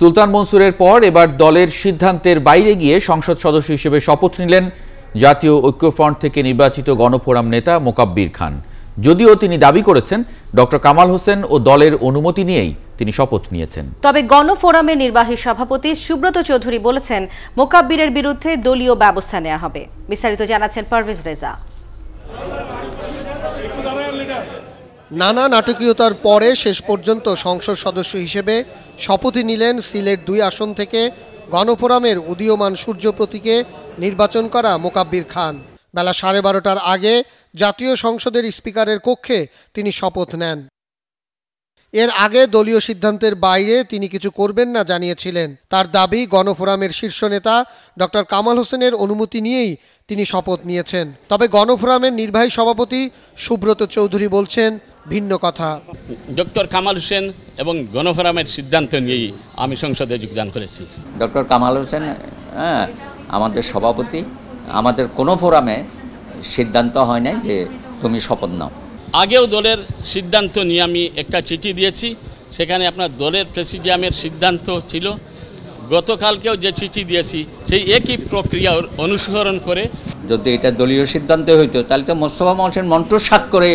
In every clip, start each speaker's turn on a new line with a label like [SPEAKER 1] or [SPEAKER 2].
[SPEAKER 1] সুলতান মনসুরের পর এবার দলের সিদ্ধান্তের বাইরে গিয়ে সংসদ সদস্য হিসেবে শপথ নিলেন জাতীয় ঐক্যফ্রন্ট থেকে নির্বাচিত গণফোরাম নেতা মোকাব্বির খান যদিও তিনি দাবি করেছেন ডক্টর কামাল হোসেন ও দলের অনুমতি নিয়েই তিনি শপথ নিয়েছেন
[SPEAKER 2] তবে গণফোরামের নির্বাহী সভাপতি সুব্রত চৌধুরী বলেছেন মোকাব্বিরের বিরুদ্ধে দলীয় ব্যবস্থা নেওয়া হবে বিস্তারিত জানাচ্ছেন পারভেজ রেজা নানা নাটকীয়তার পরে শেষ পর্যন্ত সংসদ সদস্য হিসেবে শপথই নিলেন সিলেট দুই আসন থেকে গণফোরামের উদীয়মান সূর্য প্রতীকে নির্বাচন করা মোকাব্বির খান বেলা সাড়ে বারোটার আগে জাতীয় সংসদের স্পিকারের কক্ষে তিনি শপথ নেন এর আগে দলীয় সিদ্ধান্তের বাইরে তিনি কিছু করবেন না জানিয়েছিলেন তার দাবি গণফোরামের শীর্ষ নেতা ডক্টর কামাল হোসেনের অনুমতি নিয়েই তিনি শপথ নিয়েছেন তবে গণফোরামের নির্বাহী সভাপতি সুব্রত চৌধুরী বলছেন ভিন্ন কথা
[SPEAKER 3] ডক্টর কামাল হোসেন এবং গণফোরামের সিদ্ধান্ত নিয়েই আমি
[SPEAKER 1] সংসদে যোগদান করেছি ডক্টর কামাল হোসেন হ্যাঁ আমাদের সভাপতি আমাদের কোনো ফোরামে সিদ্ধান্ত হয় নাই যে তুমি শপথ নাও
[SPEAKER 3] আগেও দলের সিদ্ধান্ত নিয়ে আমি একটা চিঠি দিয়েছি সেখানে আপনার দলের প্রেসিডিয়ামের সিদ্ধান্ত
[SPEAKER 1] ছিল গতকালকেও যে চিঠি দিয়েছি সেই একই প্রক্রিয়া অনুসরণ করে যদি এটা দলীয় সিদ্ধান্ত হইতো তাহলে তো মোস্তফা মহসেন মন্ত্র করে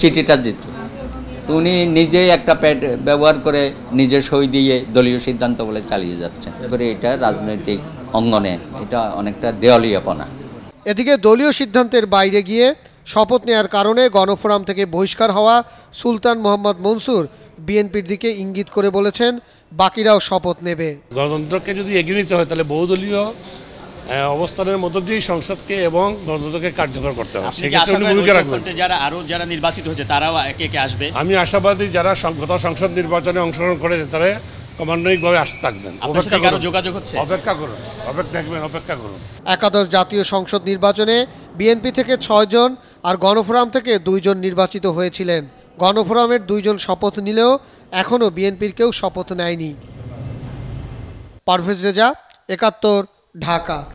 [SPEAKER 1] চিঠিটা দিত উনি নিজে একটা প্যাড ব্যবহার করে নিজে সই দিয়ে দলীয় সিদ্ধান্ত বলে চালিয়ে যাচ্ছেন করে এটা রাজনৈতিক অঙ্গনে এটা অনেকটা দেওয়ালিয়াপনা
[SPEAKER 2] এদিকে দলীয় সিদ্ধান্তের বাইরে গিয়ে শপথ নেয়ার কারণে গণফোরাম থেকে বহিষ্কার হওয়া সুলতান মোহাম্মদ মনসুর বিএনপির দিকে ইঙ্গিত করে বলেছেন বাকিরাও শপথ
[SPEAKER 4] নেবে গণতন্ত্রকে যদি এগিয়ে নিতে হয় তাহলে বহুদলীয় অবস্থানের মধ্য দিয়ে সংসদকে এবং গণতন্ত্রকে কার্যকর করতে হবে সেক্ষেত্রে ভূমিকা রাখবেন
[SPEAKER 1] যারা আরও যারা নির্বাচিত হয়েছে তারাও
[SPEAKER 4] একে একে আসবে আমি আশাবাদী যারা গত সংসদ নির্বাচনে অংশগ্রহণ করে তারা ক্রমান্বয়িকভাবে আসতে থাকবেন অপেক্ষা করুন অপেক্ষা দেখবেন অপেক্ষা করুন
[SPEAKER 2] একাদশ জাতীয় সংসদ নির্বাচনে বিএনপি থেকে ছয়জন আর গণফোরাম থেকে দুইজন নির্বাচিত হয়েছিলেন গণফোরামের দুইজন শপথ নিলেও এখনও বিএনপির কেউ শপথ নেয়নি পারভেজ রেজা একাত্তর ঢাকা